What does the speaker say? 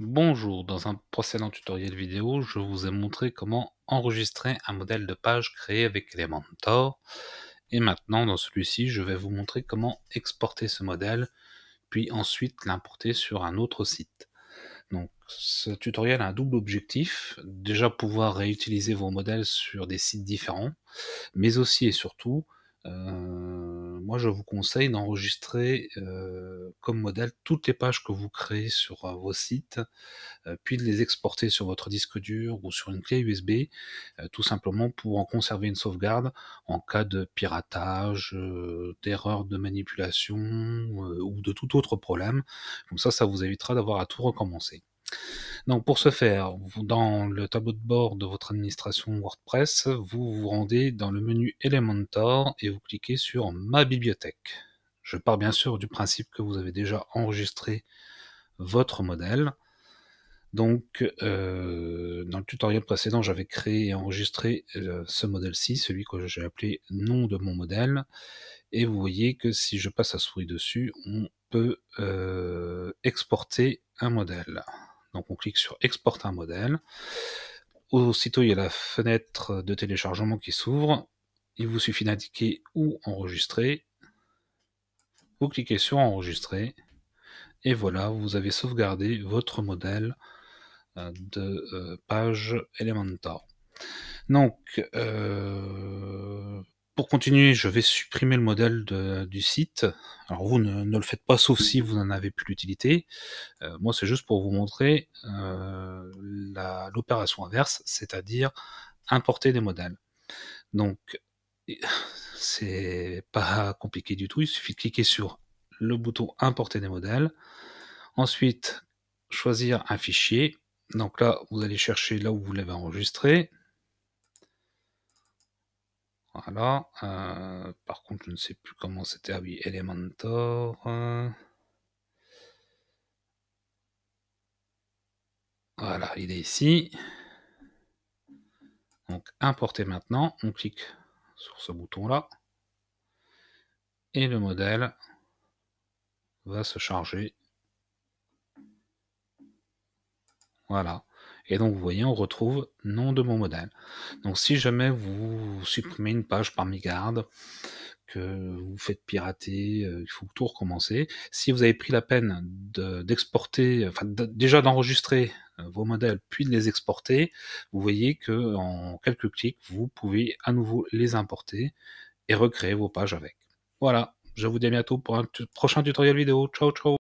Bonjour, dans un précédent tutoriel vidéo, je vous ai montré comment enregistrer un modèle de page créé avec Elementor. Et maintenant, dans celui-ci, je vais vous montrer comment exporter ce modèle, puis ensuite l'importer sur un autre site. Donc, ce tutoriel a un double objectif, déjà pouvoir réutiliser vos modèles sur des sites différents, mais aussi et surtout euh, moi, je vous conseille d'enregistrer euh, comme modèle toutes les pages que vous créez sur euh, vos sites, euh, puis de les exporter sur votre disque dur ou sur une clé USB, tout simplement pour en conserver une sauvegarde en cas de piratage, d'erreur de manipulation ou de tout autre problème. Comme ça, ça vous évitera d'avoir à tout recommencer. Donc pour ce faire, dans le tableau de bord de votre administration WordPress, vous vous rendez dans le menu Elementor et vous cliquez sur Ma bibliothèque. Je pars bien sûr du principe que vous avez déjà enregistré votre modèle. Donc, euh, dans le tutoriel précédent, j'avais créé et enregistré euh, ce modèle-ci, celui que j'ai appelé nom de mon modèle. Et vous voyez que si je passe la souris dessus, on peut euh, exporter un modèle. Donc on clique sur Exporter un modèle. Aussitôt, il y a la fenêtre de téléchargement qui s'ouvre. Il vous suffit d'indiquer où enregistrer. Vous cliquez sur Enregistrer. Et voilà, vous avez sauvegardé votre modèle euh, de euh, page Elementor. Donc, euh, pour continuer, je vais supprimer le modèle du site. Alors vous ne, le faites pas sauf si vous n'en avez plus l'utilité. Euh, moi c'est juste pour vous montrer euh, l'opération inverse, c'est-à-dire importer des modèles. Donc c'est pas compliqué du tout, il suffit de cliquer sur le bouton importer des modèles. Ensuite, choisir un fichier. Donc là, vous allez chercher là où vous l'avez enregistré. Voilà. Euh, par contre, je ne sais plus comment c'était. Ah oui, Elementor. Euh. Voilà, il est ici. Donc, importer maintenant. On clique sur ce bouton-là. Et le modèle va se charger. Voilà. Et donc, vous voyez, on retrouve nom de mon modèle. Donc, si jamais vous supprimez une page par garde, que vous faites pirater, euh, il faut tout recommencer. Si vous avez pris la peine d'exporter, enfin, déjà d'enregistrer euh, vos modèles, puis de les exporter, vous voyez que en quelques clics, vous pouvez à nouveau les importer et recréer vos pages avec. Voilà, je vous dis à bientôt pour un prochain tutoriel vidéo. Ciao, ciao